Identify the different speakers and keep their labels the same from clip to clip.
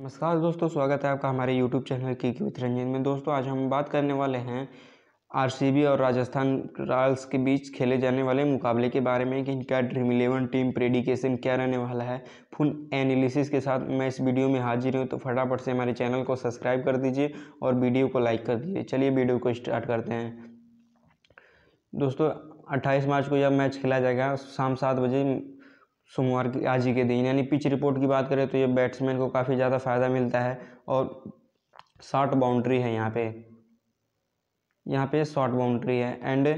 Speaker 1: नमस्कार दोस्तों स्वागत है आपका हमारे यूट्यूब चैनल की विथ रंजन में दोस्तों आज हम बात करने वाले हैं आरसीबी और राजस्थान रॉयल्स के बीच खेले जाने वाले मुकाबले के बारे में कि इनका ड्रीम इलेवन टीम प्रेडिकेशन क्या रहने वाला है फुल एनालिसिस के साथ मैं इस वीडियो में हाजिर हूँ तो फटाफट से हमारे चैनल को सब्सक्राइब कर दीजिए और वीडियो को लाइक कर दीजिए चलिए वीडियो को स्टार्ट करते हैं दोस्तों अट्ठाईस मार्च को यह मैच खेला जाएगा शाम सात बजे सोमवार की आज ही के दिन यानी पिच रिपोर्ट की बात करें तो ये बैट्समैन को काफ़ी ज़्यादा फ़ायदा मिलता है और शॉर्ट बाउंड्री है यहाँ पे यहाँ पे शॉर्ट बाउंड्री है एंड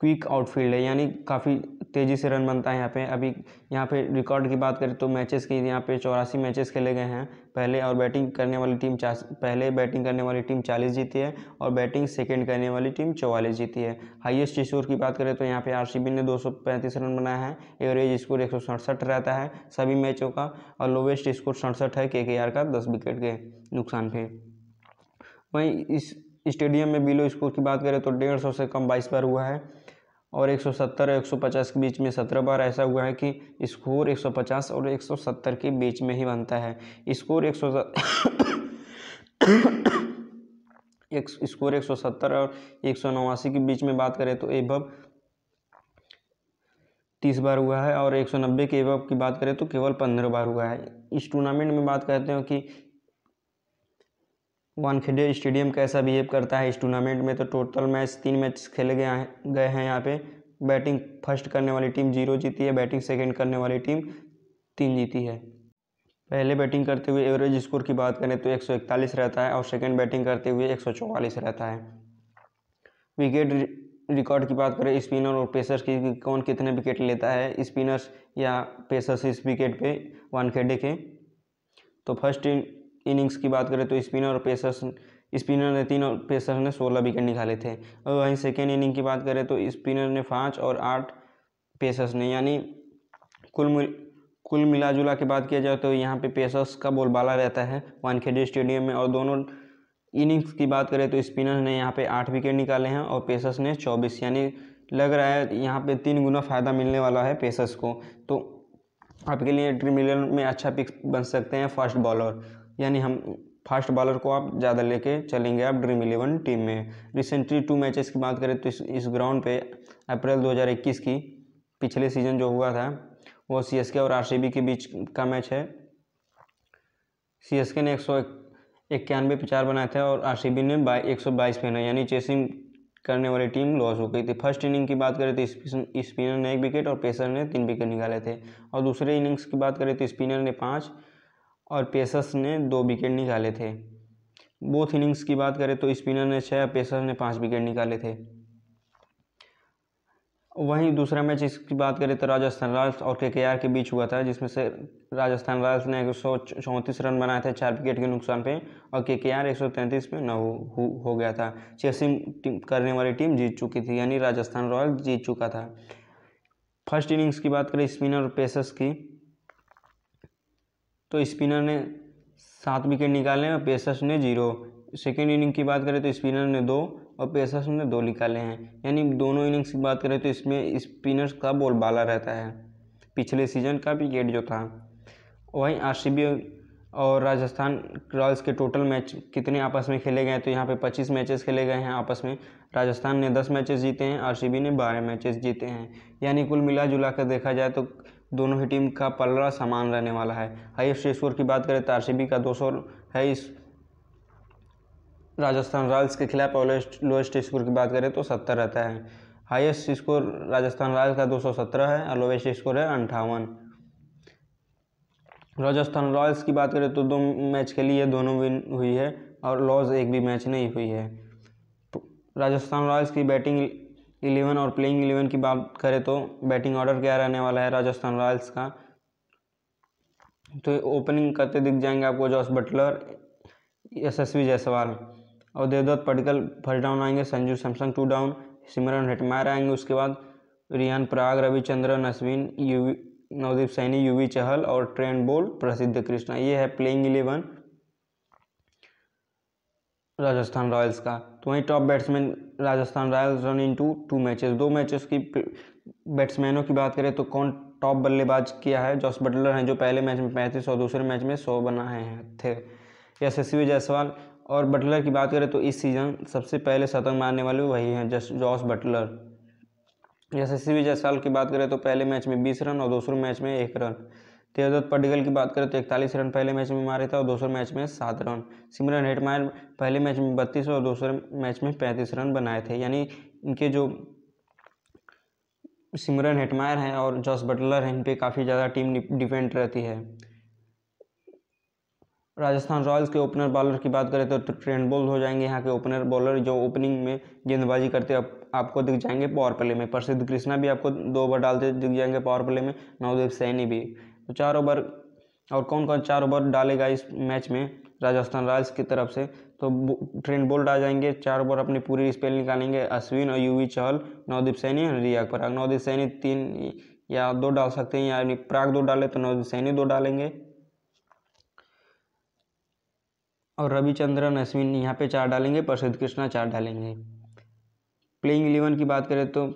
Speaker 1: क्विक आउटफील्ड है यानी काफ़ी तेज़ी से रन बनता है यहाँ पे अभी यहाँ पे रिकॉर्ड की बात करें तो मैचेस की यहाँ पे चौरासी मैचेस खेले गए हैं पहले और बैटिंग करने वाली टीम पहले बैटिंग करने वाली टीम चालीस जीती है और बैटिंग सेकेंड करने वाली टीम चौवालीस जीती है हाइएस्ट स्कोर की बात करें तो यहाँ पे आरसीबी ने दो रन बनाया है एवरेज स्कोर एक रहता है सभी मैचों का और लोवेस्ट स्कोर सड़सठ है के का दस विकेट के नुकसान पे वहीं इस स्टेडियम में बिलो स्कोर की बात करें तो डेढ़ सौ से कम बाईस बार हुआ है और 170 और 150 के बीच में 17 बार ऐसा हुआ है कि स्कोर 150 और 170 के बीच में ही बनता है स्कोर एक सौ एक स्कोर 170 और एक के बीच में बात करें तो बब तीस बार हुआ है और 190 के एवब की बात करें तो केवल पंद्रह बार हुआ है इस टूर्नामेंट में बात करते हैं कि वानखेड़े स्टेडियम कैसा बिहेव करता है इस टूर्नामेंट में तो टोटल मैच तीन मैच खेले गए गए हैं यहाँ पे बैटिंग फर्स्ट करने वाली टीम जीरो जीती है बैटिंग सेकंड करने वाली टीम तीन जीती है पहले बैटिंग करते हुए एवरेज स्कोर की बात करें तो 141 रहता है और सेकंड बैटिंग करते हुए 144 रहता है विकेट रिकॉर्ड की बात करें स्पिनर और पेसर्स की कौन कितने विकेट लेता है स्पिनर्स या पेसर्स इस विकेट पे खेडे के तो फर्स्ट इनिंग्स की बात करें तो स्पिनर और पेसर्स स्पिनर ने तीन और पेसर्स ने सोलह विकेट निकाले थे और वहीं सेकेंड इनिंग की बात करें तो स्पिनर ने पाँच और आठ पेसर्स ने यानी कुल मिल कुल मिला जुला की बात किया जाए तो यहाँ पे पेसर्स का बोलबाला रहता है वानखेड़े स्टेडियम में और दोनों इनिंग्स की बात करें तो स्पिनर ने यहाँ पे आठ विकेट निकाले हैं और पेसर्स ने चौबीस यानी लग रहा है यहाँ पे तीन गुना फ़ायदा मिलने वाला है पेसर्स को तो आपके लिए ड्रीम इलेवन में अच्छा पिक बन सकते हैं फास्ट बॉलर यानी हम फास्ट बॉलर को आप ज़्यादा लेके चलेंगे आप ड्रीम इलेवन टीम में रिसेंटली टू मैचेस की बात करें तो इस इस ग्राउंड पे अप्रैल 2021 की पिछले सीजन जो हुआ था वो सी और आर के बीच का मैच है सी ने एक सौ इक्यानवे पे चार बनाए थे और आर ने बाई एक सौ बाईस पे यानी चेसिंग करने वाली टीम लॉस हो गई थी फर्स्ट इनिंग की बात करें तो स्पिनर ने एक विकेट और पेसर ने तीन विकेट निकाले थे और दूसरे इनिंग्स की बात करें तो स्पिनर ने पाँच और पेसर्स ने दो विकेट निकाले थे बोथ इनिंग्स की बात करें तो स्पिनर ने छः पेसर्स ने पाँच विकेट निकाले थे वहीं दूसरा मैच इसकी बात करें तो राजस्थान रॉयल्स और के के बीच हुआ था जिसमें से राजस्थान रॉयल्स ने एक रन बनाए थे चार विकेट के नुकसान पे और के के आर एक में न हो, हो, हो गया था चेसिंग करने वाली टीम जीत चुकी थी यानी राजस्थान रॉयल्स जीत चुका था फर्स्ट इनिंग्स की बात करें स्पिनर और पेसर्स की तो स्पिनर ने सात विकेट निकाले और पेसर्स ने जीरो सेकेंड इनिंग की बात करें तो स्पिनर ने दो और पेसर्स ने दो निकाले हैं यानी दोनों इनिंग्स की बात करें तो इसमें स्पिनर्स का बॉल बाला रहता है पिछले सीजन का विकेट जो था वहीं आर और राजस्थान रॉयल्स के टोटल मैच कितने आपस में खेले गए तो यहाँ पे 25 मैचेस खेले गए हैं आपस में राजस्थान ने 10 मैचेस जीते हैं आर ने 12 मैचेस जीते हैं यानी कुल मिला जुला कर देखा जाए तो दोनों ही टीम का पलड़ा समान रहने वाला है हाइस्ट स्कोर की बात करें तो आर का दो है इस राजस्थान रॉयल्स के खिलाफ और लोएस्ट स्कोर की बात करें तो सत्तर रहता है हाईएस्ट स्कोर राजस्थान रॉयल्स का दो है और लोएस्ट स्कोर है अंठावन राजस्थान रॉयल्स की बात करें तो दो मैच के लिए दोनों विन हुई है और लॉस एक भी मैच नहीं हुई है राजस्थान रॉयल्स की बैटिंग इलेवन और प्लेइंग इलेवन की बात करें तो बैटिंग ऑर्डर क्या रहने वाला है राजस्थान रॉयल्स का तो ओपनिंग करते दिख जाएंगे आपको जॉस बटलर यशस्वी जायसवाल और देवदत्त पटकल फर्स्ट डाउन आएंगे Sanju Samson two down Shimron Hetmyer आएंगे उसके बाद रियान प्राग रविचंद्रन अश्विन यूवी नवदीप सैनी यूवी चहल और ट्रेन बोल प्रसिद्ध कृष्णा ये है प्लेइंग इलेवन राजस्थान रॉयल्स का तो वहीं top batsman Rajasthan Royals run in two two matches दो मैचेस की बैट्समैनों की बात करें तो कौन टॉप बल्लेबाज किया है जॉस बटलर हैं जो पहले मैच में पैंतीस और दूसरे मैच में सौ बनाए हैं थे यशस्वी जायसवाल और बटलर की बात करें तो इस सीज़न सबसे पहले शतक मारने वाले वही हैं जस जॉस बटलर यशस्वी जायसवाल की बात करें तो पहले मैच में बीस रन और दूसरे मैच में एक रन तेजोत पड्डिकल की बात करें तो इकतालीस रन पहले मैच में मारे थे और दूसरे मैच में सात रन सिमरन हेटमायर पहले मैच में बत्तीस और दूसरे मैच में पैंतीस रन बनाए थे यानी इनके जो सिमरन हेटमायर हैं और जॉस बटलर हैं इन पर काफ़ी ज़्यादा टीम डिपेंड रहती है राजस्थान रॉयल्स के ओपनर बॉलर की बात करें तो ट्रेंड बोल्ड हो जाएंगे यहाँ के ओपनर बॉलर जो ओपनिंग में गेंदबाजी करते आप, आपको दिख जाएंगे पावर प्ले में प्रसिद्ध कृष्णा भी आपको दो ओवर डालते दिख जाएंगे पावर प्ले में नवदीप सैनी भी तो चार ओवर और कौन कौन चार ओवर डालेगा इस मैच में राजस्थान रॉयल्स की तरफ से तो ट्रेंड बोल्ट आ जाएंगे चार ओवर अपनी पूरी स्पेल निकालेंगे अश्विन और यूवी चहल नवदीप सैनी और रियाग पराग नवदीप सैनी तीन या दो डाल सकते हैं यानी प्राग दो डाले तो नवदीप सैनी दो डालेंगे और रविचंद्रन अश्विन यहाँ पे चार डालेंगे प्रसिद्ध कृष्णा चार डालेंगे प्लेइंग इलेवन की बात करें तो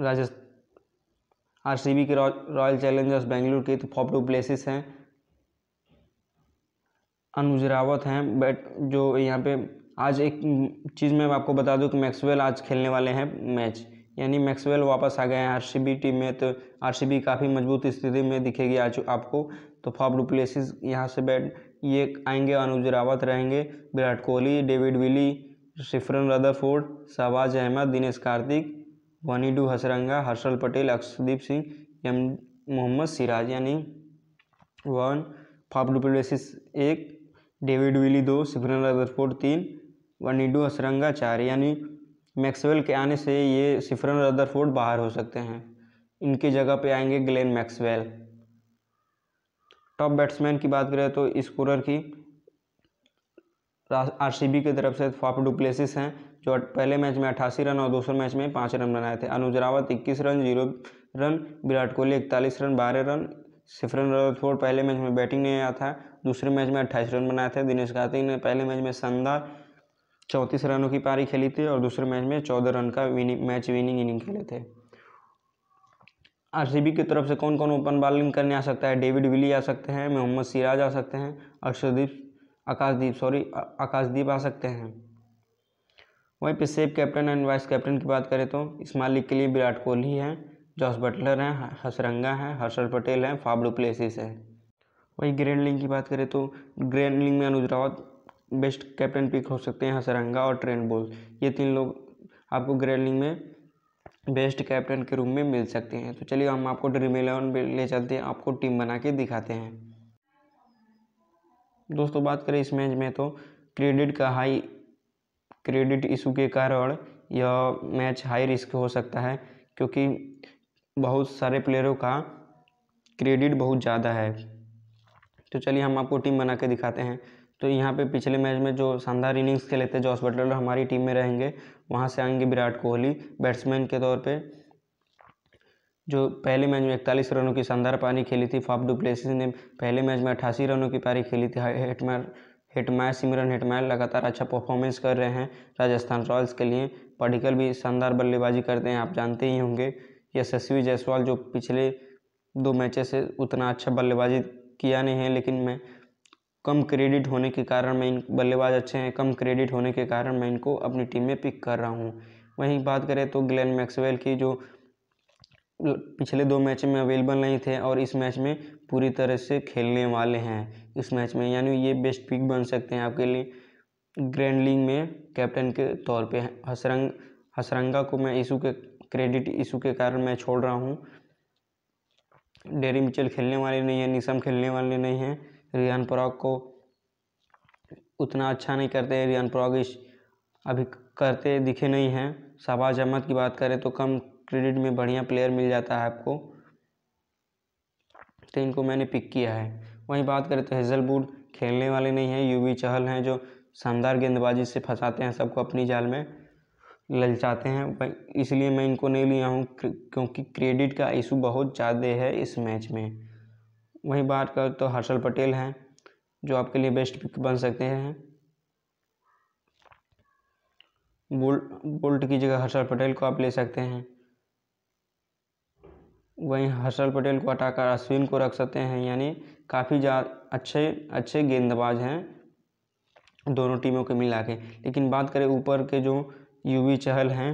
Speaker 1: राजस्थान आरसीबी के रॉयल चैलेंजर्स बेंगलुरु के तो फॉप टू प्लेसिस हैं अनुज रावत हैं बट जो यहाँ पे आज एक चीज़ मैं आपको बता दूँ कि मैक्सवेल आज खेलने वाले हैं मैच यानी मैक्सवेल वापस आ गए हैं आरसीबी टीम में तो आरसीबी काफ़ी मजबूत स्थिति में दिखेगी आज आपको तो फॉप टू प्लेसिस यहाँ से बैट ये आएंगे अनुज रावत रहेंगे Virat Kohli David Willey Sherfane Rutherford Shahbaz Ahmed Dinesh Karthik Wanindu Hasaranga Harshal Patel Akashdeep Singh एम मोहम्मद सिराज यानी वन फाफ डुप्लेसिस एक डेविड विली दो सिफरन रदरफोर्ड तीन वनीडू हसरंगा चार यानी मैक्सवेल के आने से ये सिफरन रदरफोर्ड बाहर हो सकते हैं इनके जगह पे आएंगे ग्लेन मैक्सवेल टॉप बैट्समैन की बात करें तो स्कोरर की आरसीबी की तरफ से फाफ डुप्लेसिस हैं जो पहले मैच में अट्ठासी रन और दूसरे मैच में पाँच रन बनाए थे अनुज रावत इक्कीस run zero run Virat Kohli इकतालीस रन बारह रन सिफरन रथोड़ पहले मैच में बैटिंग नहीं आया था दूसरे मैच में अट्ठाईस रन बनाए थे दिनेश कार्तिक ने पहले मैच में शानदार चौंतीस रनों की पारी खेली थी और दूसरे मैच में चौदह रन का विनिंग मैच विनिंग इनिंग खेले थे आर की तरफ से कौन कौन ओपन बॉलिंग करने आ सकता है डेविड विली आ सकते हैं मोहम्मद सिराज आ सकते हैं अक्षदीप आकाशदीप सॉरी आकाशदीप आ सकते हैं वहीं पे safe captain and vice captain की बात करें तो इस लीग के लिए विराट कोहली हैं जॉस बटलर हैं हसरंगा हैं हर्षल पटेल हैं फाबड़ू प्लेसिस हैं वहीं ग्रैंड लिंग की बात करें तो ग्रैंड लिंग में Anuj Rawat best captain pick हो सकते हैं हसरंगा और ट्रेंड बोल ये तीन लोग आपको ग्रैंड लिंग में बेस्ट कैप्टन के रूप में मिल सकते हैं तो चलिए हम आपको ड्रीम इलेवन ले चलते हैं आपको टीम बना के दिखाते हैं दोस्तों बात करें इस मैच में तो क्रेडिट का हाई क्रेडिट इशू के कारण यह मैच हाई रिस्क हो सकता है क्योंकि बहुत सारे प्लेयरों का क्रेडिट बहुत ज़्यादा है तो चलिए हम आपको टीम बना के दिखाते हैं तो यहाँ पे पिछले मैच में जो शानदार इनिंग्स खेले थे जॉस बटलर हमारी टीम में रहेंगे वहाँ से आएंगे विराट कोहली बैट्समैन के तौर पे जो पहले मैच में इकतालीस रनों की शानदार पारी खेली थी फाफ डुप्लेसिस ने पहले मैच में अट्ठासी रनों की पारी खेली थी हेटमार हिटमैल सिमरन हिटमैल लगातार अच्छा परफॉर्मेंस कर रहे हैं राजस्थान रॉयल्स के लिए पडिकल भी शानदार बल्लेबाजी करते हैं आप जानते ही होंगे यशस्वी जायसवाल जो पिछले दो मैच से उतना अच्छा बल्लेबाजी किया नहीं है लेकिन मैं कम क्रेडिट होने के कारण मैं इन बल्लेबाज अच्छे हैं कम क्रेडिट होने के कारण मैं इनको अपनी टीम में पिक कर रहा हूँ वहीं बात करें तो ग्लेन मैक्सवेल की जो पिछले दो मैच में अवेलेबल नहीं थे और इस मैच में पूरी तरह से खेलने वाले हैं इस मैच में यानी ये बेस्ट पिक बन सकते हैं आपके लिए ग्रैंड लीग में कैप्टन के तौर पे हसरंग हसरंगा को मैं इशू के क्रेडिट इशू के कारण मैं छोड़ रहा हूँ डेरी मिचल खेलने वाले नहीं हैं निशम खेलने वाले नहीं हैं रियान पराग को उतना अच्छा नहीं करते रियान पराग इस अभी करते दिखे नहीं हैं शहबाज अहमद की बात करें तो कम क्रेडिट में बढ़िया प्लेयर मिल जाता है आपको तो इनको मैंने पिक किया है वहीं बात करें तो हेजलवुड खेलने वाले नहीं हैं यूवी चहल हैं जो शानदार गेंदबाजी से फंसाते हैं सबको अपनी जाल में ललचाते हैं इसलिए मैं इनको नहीं लिया हूँ क्योंकि क्रेडिट का इशू बहुत ज़्यादा है इस मैच में वहीं बात कर तो हर्षल पटेल हैं जो आपके लिए बेस्ट पिक बन सकते हैं बोल्ट बोल्ट की जगह हर्षल पटेल को आप ले सकते हैं वहीं हर्षल पटेल को हटाकर अश्विन को रख सकते हैं यानी काफ़ी जा अच्छे अच्छे गेंदबाज हैं दोनों टीमों के मिला के लेकिन बात करें ऊपर के जो यूवी चहल हैं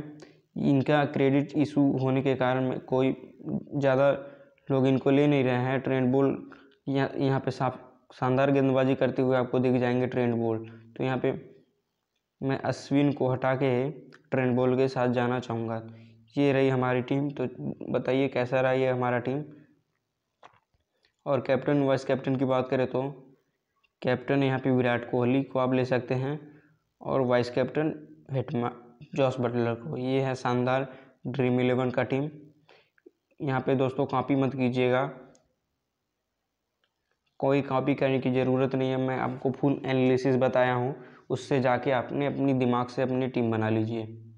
Speaker 1: इनका क्रेडिट इशू होने के कारण कोई ज़्यादा लोग इनको ले नहीं रहे हैं ट्रेंड बोल यहाँ यहाँ पर साफ शानदार गेंदबाजी करते हुए आपको दिख जाएंगे ट्रेंड बोल तो यहाँ पे मैं अश्विन को हटा के ट्रेंड बोल के साथ जाना चाहूँगा ये रही हमारी टीम तो बताइए कैसा रहा ये हमारा टीम और कैप्टन वाइस कैप्टन की बात करें तो कैप्टन यहाँ पे विराट कोहली को आप ले सकते हैं और वाइस कैप्टन हेटमा जॉस बटलर को ये है शानदार ड्रीम इलेवन का टीम यहाँ पे दोस्तों कॉपी मत कीजिएगा कोई कॉपी करने की ज़रूरत नहीं है मैं आपको फुल एनालिसिस बताया हूँ उससे जाके आपने अपनी दिमाग से अपनी टीम बना लीजिए